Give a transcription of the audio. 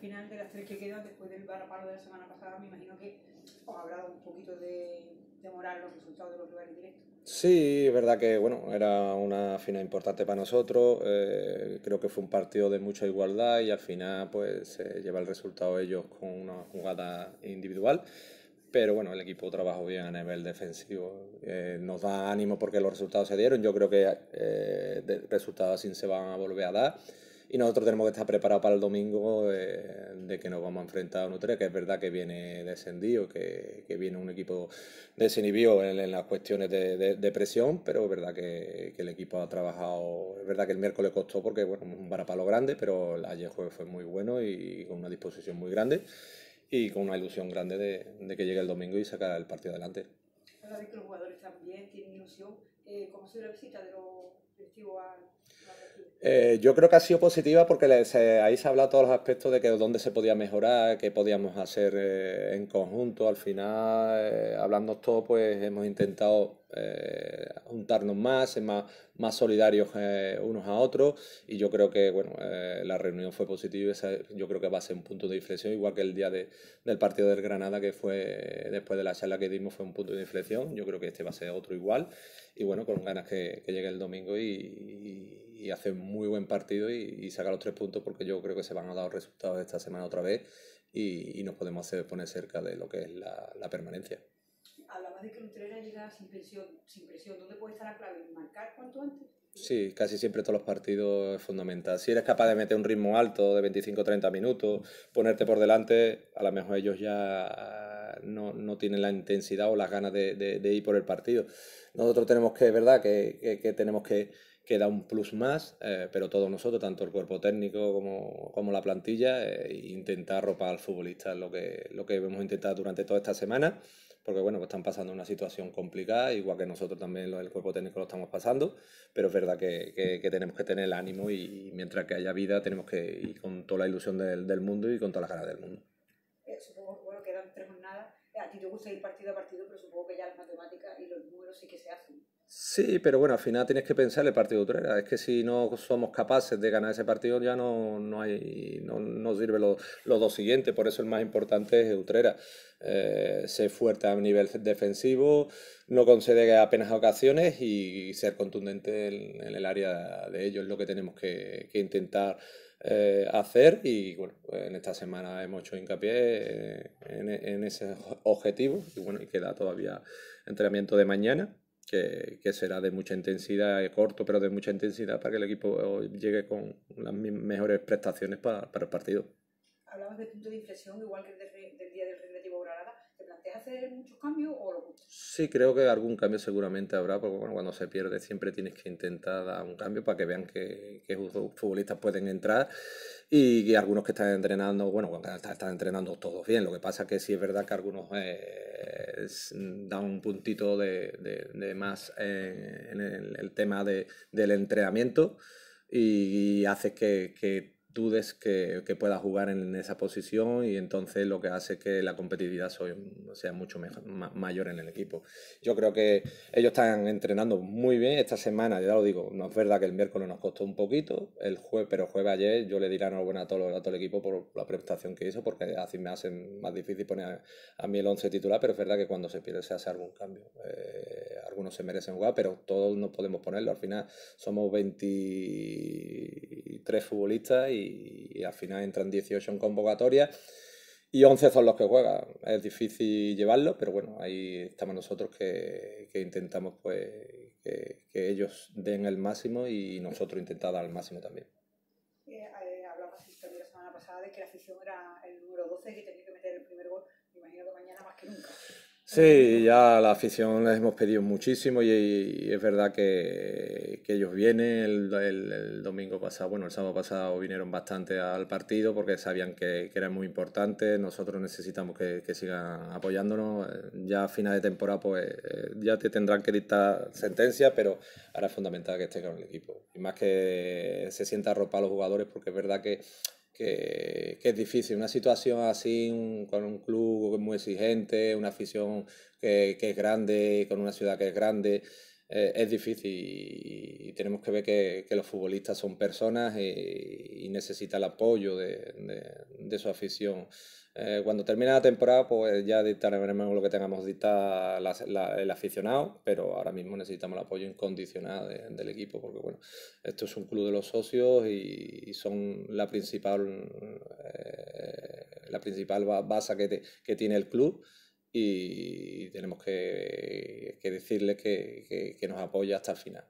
final de las tres que quedan después del barra de la semana pasada, me imagino que os habrá dado un poquito de, demorar los resultados de los rivales directos. Sí, es verdad que bueno, era una final importante para nosotros. Eh, creo que fue un partido de mucha igualdad y al final pues se lleva el resultado ellos con una jugada individual. Pero bueno, el equipo trabajó bien a nivel defensivo. Eh, nos da ánimo porque los resultados se dieron. Yo creo que eh, resultados así se van a volver a dar y nosotros tenemos que estar preparados para el domingo de que nos vamos a enfrentar a un Utrecht, que es verdad que viene descendido, que, viene un equipo desinhibido en, las cuestiones de, presión, pero es verdad que, el equipo ha trabajado, es verdad que el miércoles costó porque, bueno, un varapalo grande, pero ayer jueves fue muy bueno y con una disposición muy grande y con una ilusión grande de, que llegue el domingo y sacar el partido adelante. que los jugadores también tienen ilusión. Eh, ¿Cómo se la visita de los a eh, yo creo que ha sido positiva porque ahí se ha hablado todos los aspectos de que dónde se podía mejorar, qué podíamos hacer eh, en conjunto. Al final, eh, hablando todos, pues hemos intentado juntarnos más, ser más, más solidarios unos a otros. Y yo creo que bueno, la reunión fue positiva. yo creo que va a ser un punto de inflexión, igual que el día del partido del Granada, que fue después de la charla que dimos, fue un punto de inflexión. Yo creo que este va a ser otro igual. Y bueno, con ganas que, llegue el domingo y y hace muy buen partido y, y, saca los tres puntos porque yo creo que se van a dar resultados esta semana otra vez y, nos podemos hacer, poner cerca de lo que es la, permanencia. Hablabas de que Utrera llega sin presión, sin presión. ¿Dónde puede estar la clave? ¿Marcar cuanto antes? Sí, casi siempre todos los partidos es fundamental. Si eres capaz de meter un ritmo alto de 25-30 minutos, ponerte por delante, a lo mejor ellos ya no, no tienen la intensidad o las ganas de, ir por el partido. Nosotros tenemos que, verdad, que tenemos que Queda un plus más, eh, pero todos nosotros, tanto el cuerpo técnico como, la plantilla, eh, intentar ropar al futbolista, lo que, lo que hemos intentado durante toda esta semana, porque bueno, pues están pasando una situación complicada, igual que nosotros también el cuerpo técnico lo estamos pasando, pero es verdad que, tenemos que tener el ánimo y, mientras que haya vida tenemos que ir con toda la ilusión del, del mundo y con todas las ganas del mundo. Eh, ti te gusta ir partido a partido, pero supongo que ya las matemáticas y los números sí que se hacen. Sí, pero bueno, al final tienes que pensar el partido de Utrera. Es que si no somos capaces de ganar ese partido, ya no, no hay, no, sirve los lo dos siguientes. Por eso el más importante es Utrera. Eh, ser fuerte a nivel defensivo, no conceder apenas ocasiones y ser contundente en, el área de ellos. Es lo que tenemos que, que intentar eh, hacer y bueno, pues, en esta semana hemos hecho hincapié eh, en, en, ese objetivo y bueno, y queda todavía entrenamiento de mañana. Que, será de mucha intensidad, eh, corto, pero de mucha intensidad para que el equipo llegue con las mejores prestaciones para, el partido. Hablabas de punto de inflexión, igual que del, del día del Relativo Granada hacer muchos cambios o Sí, creo que algún cambio seguramente habrá, porque cuando se pierde siempre tienes que intentar dar un cambio para que vean que, Los futbolistas pueden entrar y, algunos que están entrenando, bueno, están, entrenando todos bien. Lo que pasa que sí es verdad que algunos eh, dan un puntito de, de, más eh, en el, tema de, del entrenamiento y, hace que, que dudes que, que, pueda jugar en esa posición y entonces lo que hace que la competitividad sea mucho mayor en el equipo. Yo creo que ellos están entrenando muy bien esta semana, ya lo digo, no es verdad que el miércoles nos costó un poquito, el jueves, pero jueves ayer yo le diré a todo, a todo el equipo por la prestación que hizo, porque así me hacen más difícil poner a, mí el 11 titular, pero es verdad que cuando se pierde se hace algún cambio. Eh, algunos se merecen jugar, pero todos no podemos ponerlo. Al final somos 20 tres futbolistas y, al final entran 18 en convocatoria y 11 son los que juegan. Es difícil llevarlo, pero bueno, ahí estamos nosotros que, que intentamos pues, que, que, ellos den el máximo y nosotros intentar dar el máximo también. Eh, eh hablamos la semana pasada de que la afición era el número 12 y que tenía que meter el primer gol. Me imagino que mañana más que nunca. Sí, ya la afición les hemos pedido muchísimo y, es verdad que, ellos vienen el, el, domingo pasado, bueno, el sábado pasado vinieron bastante al partido porque sabían que, era muy importante, nosotros necesitamos que, sigan apoyándonos, ya a final de temporada pues eh, ya te tendrán que dictar sentencia, pero ahora es fundamental que esté con el equipo y más que se sienta ropa a los jugadores porque es verdad que que, es difícil. Una situación así, con un club muy exigente, una afición que, que es grande, con una ciudad que es grande. Eh, es difícil y, tenemos que ver que, que los futbolistas son personas y, y necesitan el apoyo de, de, su afición. Eh, cuando termine la temporada, pues ya dictaremos lo que tengamos dictado el aficionado, pero ahora mismo necesitamos el apoyo incondicional del equipo, porque bueno, esto es un club de los socios y, son la principal, eh, la principal base que, que tiene el club y tenemos que, decirle que, que, nos apoya hasta el final.